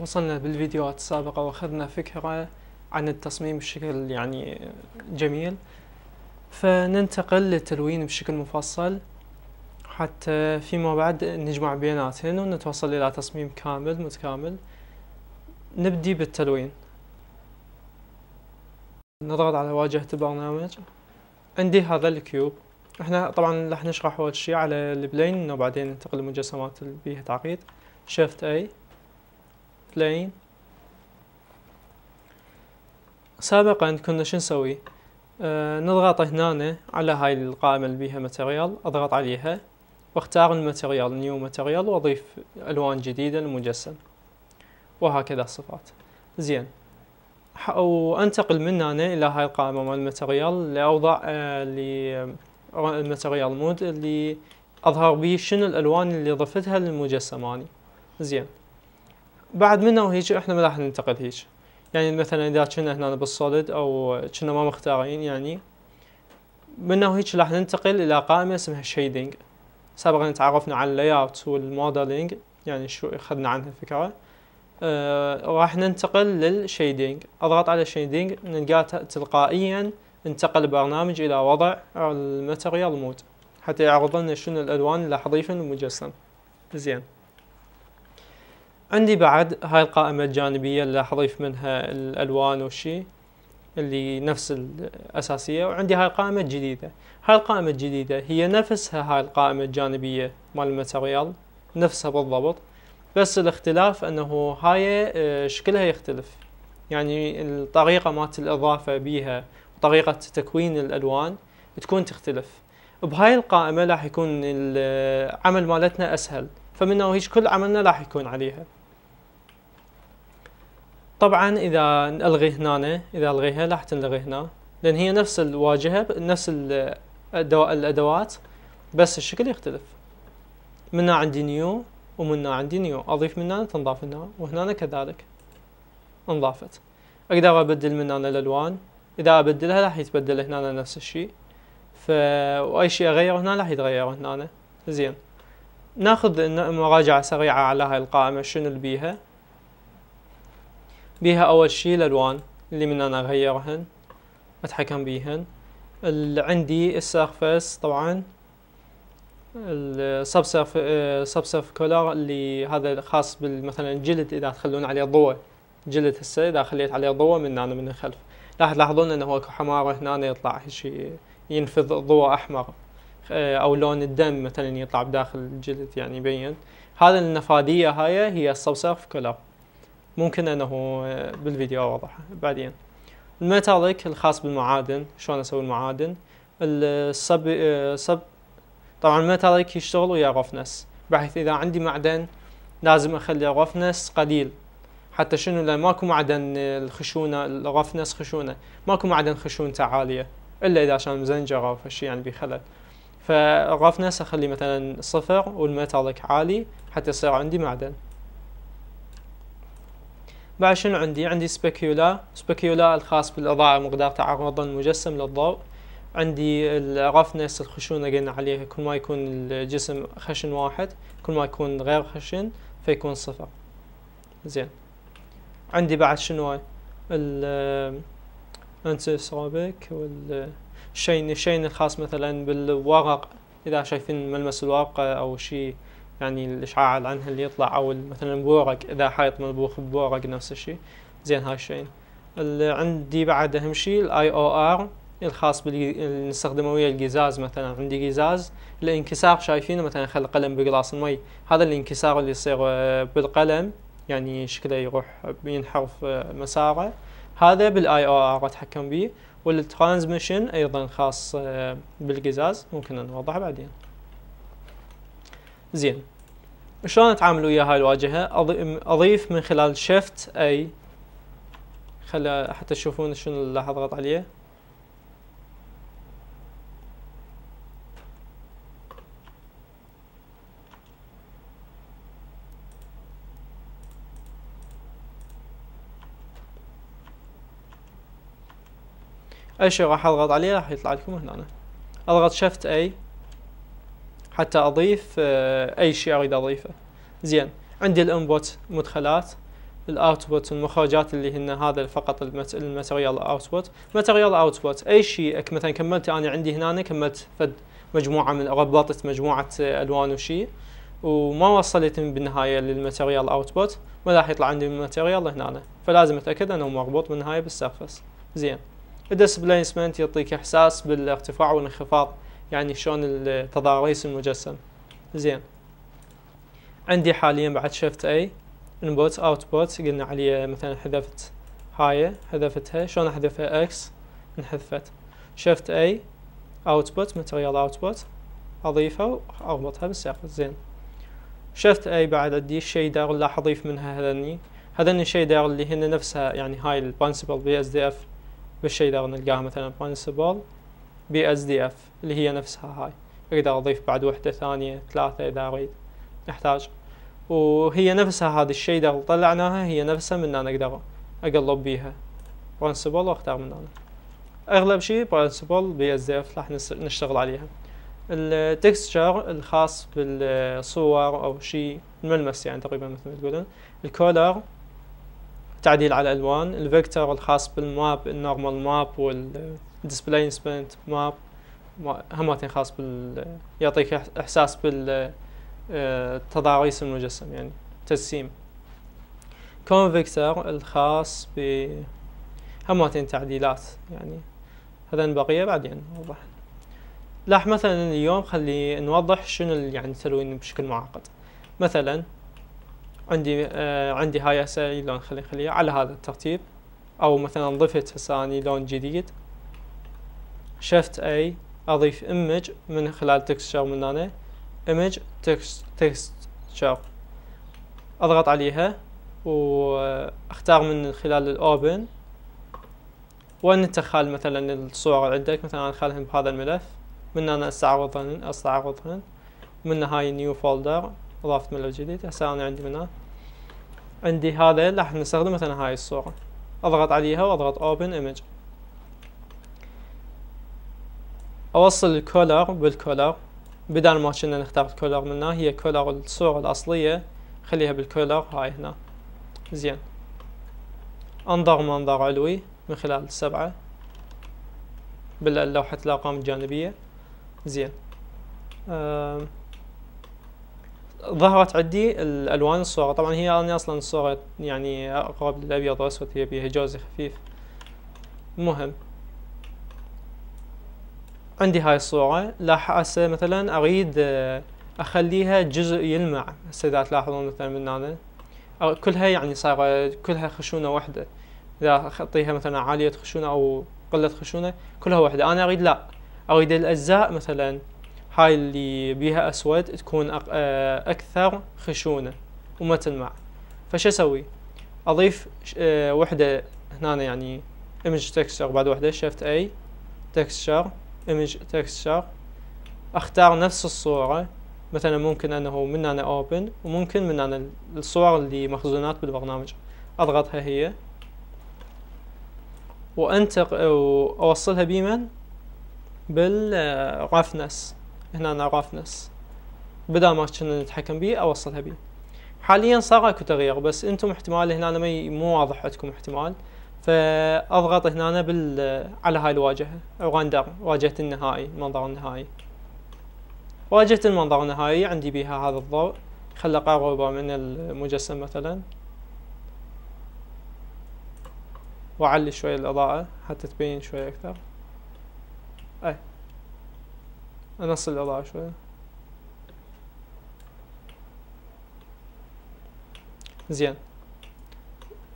وصلنا بالفيديوهات السابقة واخذنا فكرة عن التصميم بشكل يعني جميل فننتقل للتلوين بشكل مفصل حتى فيما بعد نجمع بياناتهن ونتوصل إلى تصميم كامل متكامل نبدي بالتلوين نضغط على واجهة البرنامج عندي هذا الكيوب احنا طبعا راح نشرح اول شيء على البلين وبعدين ننتقل لمجسمات اللي بيها تعقيد شيفت اي بلين سابقا كنا شو نسوي آه نضغط هنا على هاي القائمة اللي بيها ماتريال اضغط عليها واختار الماتريال نيو ماتريال واضيف الوان جديدة للمجسم وهكذا الصفات زين وانتقل من هنا الى هاي القائمة مال الماتريال لاوضع آه, آه، الماتريال مود اللي اظهر بيه شنو الالوان اللي ضفتها للمجسم اني زين بعد منه هيك احنا ما راح ننتقل هيك يعني مثلا اذا كنا هنا بالسوليد او كنا ما مختارين يعني منه هيك راح ننتقل الى قائمه اسمها شيدنج سابقا تعرفنا على اللاي اوت والموديلنج يعني شو اخذنا عنها الفكره آه راح ننتقل للشيدنج اضغط على شيدنج نلقاه تلقائيا انتقل البرنامج الى وضع الماتيريال مود حتى يعرض لنا شنو الالوان اللي راح اضيفها المجسم زين عندي بعد هاي القائمة الجانبية اللي اضيف منها الألوان والشي اللي نفس الأساسية وعندي هاي القائمة الجديدة هاي القائمة الجديدة هي نفسها هاي القائمة الجانبية مال الماتريال نفسها بالضبط بس الاختلاف انه هاي آه، شكلها يختلف يعني الطريقة مالت الإضافة بيها وطريقة تكوين الألوان تكون تختلف بهاي القائمة راح يكون العمل آه، مالتنا أسهل فمنه هيش كل عملنا راح يكون عليها طبعا اذا الغي هنا اذا الغيها راح تنلغي هنا لان هي نفس الواجهه نفس الادوات بس الشكل يختلف من هنا عندي نيو ومن هنا عندي نيو اضيف من هنا تنضاف هنا وهنا كذلك انضافت اقدر ابدل من هنا الالوان اذا ابدلها راح يتبدل هنا نفس الشيء ف واي شيء اغيره هنا راح يتغير هنا زين ناخذ مراجعه سريعه على هاي القائمه شنو اللي بيها بيها أول شي الألوان اللي من أنا أغيرهن أتحكم بيهن عندي السيرفس طبعا السب سيرف كولر اللي هذا خاص مثلا الجلد اذا تخلون عليه ضوء جلد هسه اذا خليت عليه ضوء من هنا من الخلف راح تلاحظون انه اكو حمار هنا يطلع شيء ينفذ ضوء احمر آه، او لون الدم مثلا يطلع بداخل الجلد يعني يبين هذا النفاذيه هاي هي السب سيرف كولر ممكن انه آه، بالفيديو اوضحه بعدين الميتاليك الخاص بالمعادن شلون اسوي المعادن الصب صب آه، آه، طبعا الميتاليك يشتغل ويا رفنس بحيث اذا عندي معدن لازم اخلي رفنس قليل حتى شنو لان ماكو معدن الخشونه الرفنس خشونه ماكو معدن خشونته عاليه الا اذا عشان مزنجره فشي يعني بخلل فالرفنس اخلي مثلا صفر والميتاليك عالي حتى يصير عندي معدن بعد شنو عندي عندي سبيكيولا سبيكيولا الخاص بالإضاءة مقدار تعرض مجسم للضوء عندي الرفنس الخشونة قلنا عليها كل ما يكون الجسم خشن واحد كل ما يكون غير خشن فيكون صفر زين عندي بعد شنو ال انتسرابيك والشين الشين الخاص مثلا بالورق اذا شايفين ملمس الورقة او شيء يعني الاشعاع عنها اللي يطلع او مثلا بورق اذا حائط مطبوخ بورق نفس الشيء زين هاي الشيء اللي عندي بعد اهم شيء الاي او ار الخاص باللي نستخدمه ويا القزاز مثلا عندي قزاز الانكسار شايفينه مثلا خل قلم بقلاص المي هذا الانكسار اللي يصير آه، بالقلم يعني شكله يروح ينحرف آه، مساره هذا بالاي او ار اتحكم به والترانزميشن ايضا خاص آه، بالقزاز ممكن نوضحه بعدين زين شلون اتعامل ويا هاي الواجهه اضيف من خلال شيفت اي خلى حتى تشوفون شنو اللي راح اضغط عليه اي شيء راح اضغط عليه راح يطلع لكم هنا اضغط شيفت اي حتى اضيف آه، اي شيء اريد اضيفه زين عندي الانبوت مدخلات الاوتبوت المخرجات اللي هن هذا فقط الماتريال اوتبوت ماتريال اوتبوت اي شيء مثلا كملت انا عندي هنا كملت فد مجموعه من ربطت مجموعه آه، الوان وشي وما وصلت بالنهايه للماتريال اوتبوت ما راح يطلع عندي الماتريال هنا فلازم اتاكد انه مربوط بالنهايه بالسرفس زين الديسبليسمنت يعطيك احساس بالارتفاع والانخفاض يعني شلون التضاريس المجسم زين عندي حاليا بعد شفت اي انبوت اوتبوت قلنا عليه مثلا حذفت هاي حذفتها شلون احذفها اكس انحذفت شفت اي اوتبوت ماتريال اوتبوت اضيفها واربطها بالسقف زين شفت اي بعد عندي الشيدر اللي راح اضيف منها هذني هذني الشيدر اللي هن نفسها يعني هاي البرنسبل بي اس دي اف بالشيدر نلقاها مثلا برنسبل بي اس دي اف اللي هي نفسها هاي اقدر اضيف بعد وحده ثانيه ثلاثه اذا اريد احتاج وهي نفسها هذا الشيء ده طلعناها هي نفسها من انا اقدر اقلب بيها برنسبل واختار من انا اغلب شيء برنسبل بي اس دي اف راح نشتغل عليها التكستشر الخاص بالصور او شيء الملمس يعني تقريبا مثل ما تقولون الكولر تعديل على الالوان الفيكتور الخاص بالماب النورمال ماب وال ديسبليسمنت ماب هماتين خاص بال يعطيك احساس بال آه، تضاريس المجسم يعني تجسيم كونفكتر الخاص ب هماتين تعديلات يعني هذا البقية بعدين نوضح لاح مثلا اليوم خلي نوضح شنو يعني التلوين بشكل معقد مثلا عندي آه عندي هاي هسه لون خلي خليها على هذا الترتيب او مثلا ضفت هسه يعني لون جديد شيفت اي اضيف ايمج من خلال تكستشر من هنا image تكستشر اضغط عليها واختار من خلال الاوبن وين مثلا الصور اللي عندك مثلا انا خالهن بهذا الملف من هنا استعرضهن استعرضهن من هاي نيو فولدر اضافت ملف جديد هسه انا عندي منها عندي هذا راح نستخدم مثلا هاي الصورة اضغط عليها واضغط اوبن image أوصل الكولر بالكولر بدل ما كنا نختار الكولر منها هي كولر الصورة الأصلية خليها بالكولر هاي هنا زين أنظر منظر علوي من خلال السبعة باللوحة الأرقام الجانبية زين أه ظهرت عندي الألوان الصورة طبعا هي أنا أصلا الصورة يعني أقرب للأبيض وأسود هي بيها جوزي خفيف مهم عندي هاي الصورة لاح هسه مثلا اريد آه، اخليها جزء يلمع هسه اذا تلاحظون مثلا من هنا كلها يعني صايرة كلها خشونة واحدة اذا اخطيها مثلا عالية خشونة او قلة خشونة كلها واحدة انا اريد لا اريد الاجزاء مثلا هاي اللي بيها اسود تكون آه، اكثر خشونة وما تلمع فش اسوي اضيف آه، وحدة هنا يعني image texture بعد وحدة shift a texture image texture اختار نفس الصورة مثلا ممكن انه من هنا اوبن وممكن من هنا الصور اللي مخزونات بالبرنامج اضغطها هي وانتق واوصلها بيمن بالرافنس هنا أنا رافنس بدل ما كنا نتحكم بيه اوصلها بيه حاليا صار اكو تغيير بس انتم احتمال هنا ما مو واضح عندكم احتمال فاضغط هنا بال على هاي الواجهه راندر واجهه النهائي المنظر النهائي واجهه المنظر النهائي عندي بيها هذا الضوء خلى قربه من المجسم مثلا واعلي شويه الاضاءه حتى تبين شويه اكثر اي انص الاضاءه شويه زين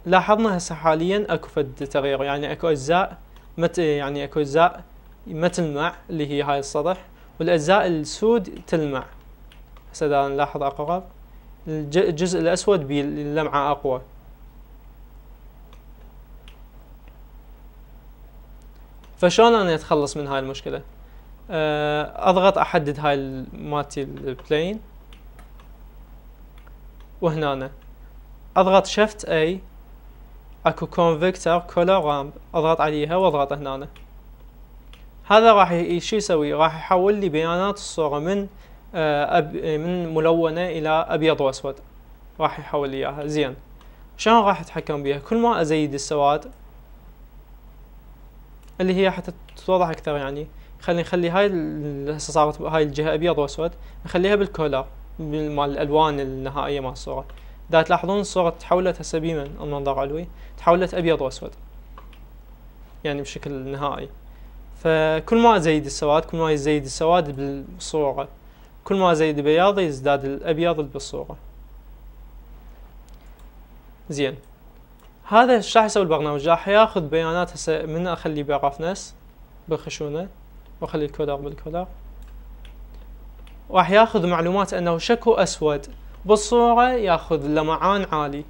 لاحظنا هسه حاليا اكو فد تغيير يعني اكو اجزاء مت يعني اكو اجزاء ما تلمع اللي هي هاي السطح والاجزاء السود تلمع هسه دا نلاحظ اقرب الجزء الاسود باللمعه اقوى فشلون انا اتخلص من هاي المشكله آه، اضغط احدد هاي مالتي البلين وهنا أنا. اضغط شفت اي اكو كونفكتر كولر اضغط عليها واضغط هنا هذا راح شو يسوي راح يحول لي بيانات الصورة من آه، أب من ملونة الى ابيض واسود راح يحول لي اياها زين شلون راح اتحكم بيها كل ما ازيد السواد اللي هي حتى تتوضح اكثر يعني خلي نخلي هاي هسه صارت هاي الجهه ابيض واسود نخليها بالكولر مال الالوان النهائيه مال الصوره دا تلاحظون الصورة تحولت هسه بيما المنظر علوي تحولت أبيض وأسود يعني بشكل نهائي فكل ما أزيد السواد كل ما يزيد السواد بالصورة كل ما أزيد بياض يزداد الأبيض بالصورة زين هذا ايش راح يسوي البرنامج راح ياخذ بيانات هسه من اخلي براف بالخشونه واخلي الكودر بالكودر راح ياخذ معلومات انه شكو اسود بالصورة ياخذ لمعان عالي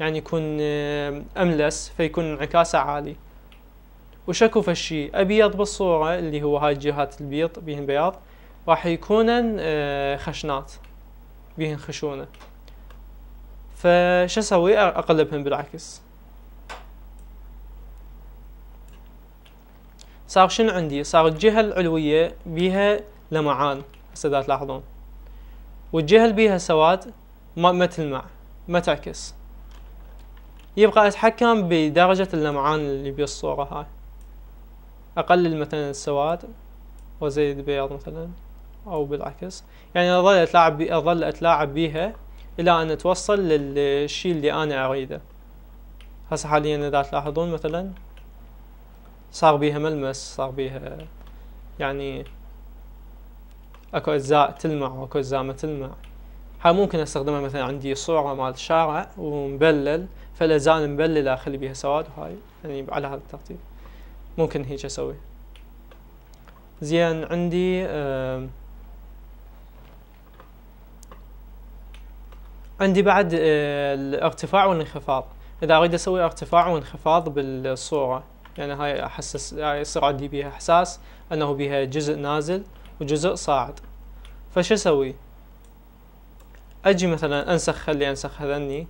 يعني يكون آه، أملس فيكون انعكاسه عالي وشكو فشي أبيض بالصورة اللي هو هاي الجهات البيض بيهن بياض راح يكونن آه، خشنات بيهن خشونة فش أسوي أقلبهن بالعكس صار شنو عندي صار الجهة العلوية بيها لمعان هسه تلاحظون والجهة اللي بيها سواد ما ما تلمع ما تعكس يبقى اتحكم بدرجة اللمعان اللي بالصورة هاي اقلل مثلا السواد وازيد بيض مثلا او بالعكس يعني اظل اتلاعب بي اظل اتلاعب بيها الى ان اتوصل للشيء اللي انا اريده هسه حاليا اذا تلاحظون مثلا صار بيها ملمس صار بيها يعني اكو اجزاء تلمع واكو اجزاء ما تلمع هاي ممكن استخدمها مثلا عندي صورة مال شارع ومبلل فالازال مبللة اخلي بيها سواد وهاي يعني على هذا الترتيب ممكن هيك اسوي زين عندي آه عندي بعد آه الارتفاع والانخفاض اذا اريد اسوي ارتفاع وانخفاض بالصورة يعني هاي احسس هاي يصير عندي بيها احساس انه بيها جزء نازل وجزء صاعد فشو اسوي؟ اجي مثلا انسخ خلي انسخ هذني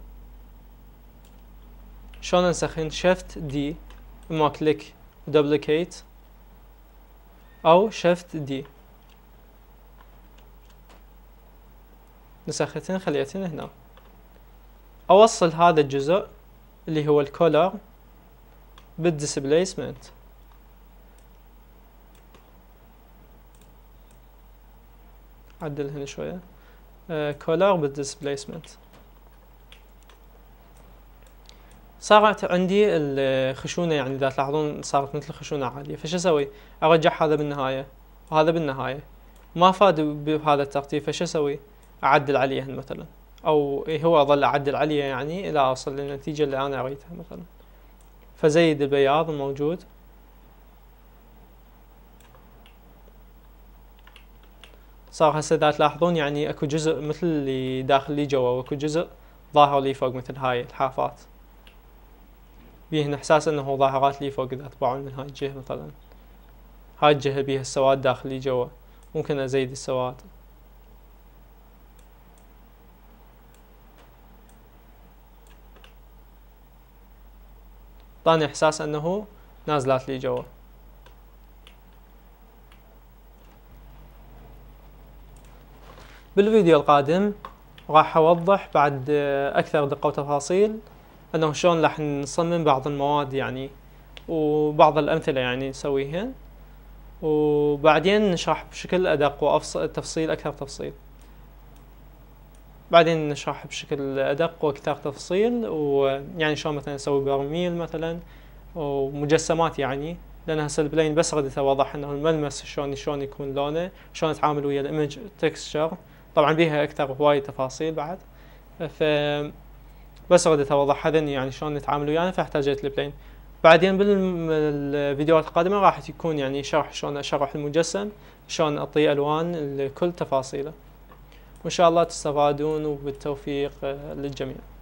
شلون انسخن شيفت دي اما كليك دوبليكيت او شيفت دي نسختين خليتين هنا اوصل هذا الجزء اللي هو الكولر بالديسبليسمنت عدل هنا شويه كولر آه، بالديسبليسمنت صارت عندي الخشونه يعني اذا تلاحظون صارت مثل خشونه عاليه فش اسوي ارجع هذا بالنهايه وهذا بالنهايه ما فاد بهذا الترتيب فش اسوي اعدل عليه مثلا او هو اظل اعدل عليها يعني الى اوصل للنتيجه اللي انا اريدها مثلا فزيد البياض الموجود صار هسه اذا تلاحظون يعني اكو جزء مثل اللي داخل لي جوا واكو جزء ظاهر لي فوق مثل هاي الحافات بيهن احساس انه ظاهرات لي فوق اذا تباعون من هاي الجهه مثلا هاي الجهه بيها السواد داخل لي جوا ممكن ازيد السواد طاني احساس انه نازلات لي جوا بالفيديو القادم راح أوضح بعد أكثر دقة وتفاصيل أنه شلون راح نصمم بعض المواد يعني وبعض الأمثلة يعني نسويهن وبعدين نشرح بشكل أدق تفصيل أكثر تفصيل بعدين نشرح بشكل أدق وأكثر تفصيل ويعني شلون مثلا نسوي برميل مثلا ومجسمات يعني لأن هسه بس ردت أوضح أنه الملمس شلون شلون يكون لونه شلون نتعامل ويا الإيمج تكستشر طبعا بيها اكثر هواي تفاصيل بعد ف بس رديت اوضح هذني يعني شلون نتعامل ويانا فاحتاجت البلين بعدين بالفيديوهات القادمه راح يكون يعني شرح شلون اشرح المجسم شلون اعطي الوان لكل تفاصيله وان شاء الله تستفادون وبالتوفيق للجميع